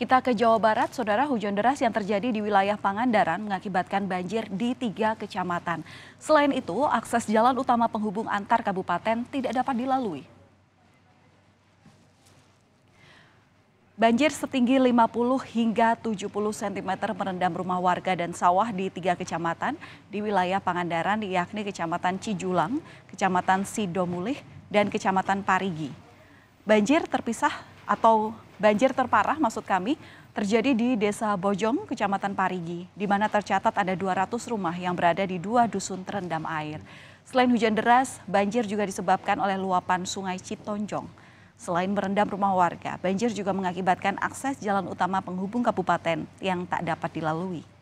Kita ke Jawa Barat, saudara hujan deras yang terjadi di wilayah Pangandaran mengakibatkan banjir di tiga kecamatan. Selain itu, akses jalan utama penghubung antar kabupaten tidak dapat dilalui. Banjir setinggi 50 hingga 70 cm merendam rumah warga dan sawah di tiga kecamatan di wilayah Pangandaran yakni Kecamatan Cijulang, Kecamatan Sidomulih, dan Kecamatan Parigi. Banjir terpisah atau Banjir terparah maksud kami terjadi di Desa Bojong, Kecamatan Parigi, di mana tercatat ada 200 rumah yang berada di dua dusun terendam air. Selain hujan deras, banjir juga disebabkan oleh luapan sungai Citonjong. Selain merendam rumah warga, banjir juga mengakibatkan akses jalan utama penghubung kabupaten yang tak dapat dilalui.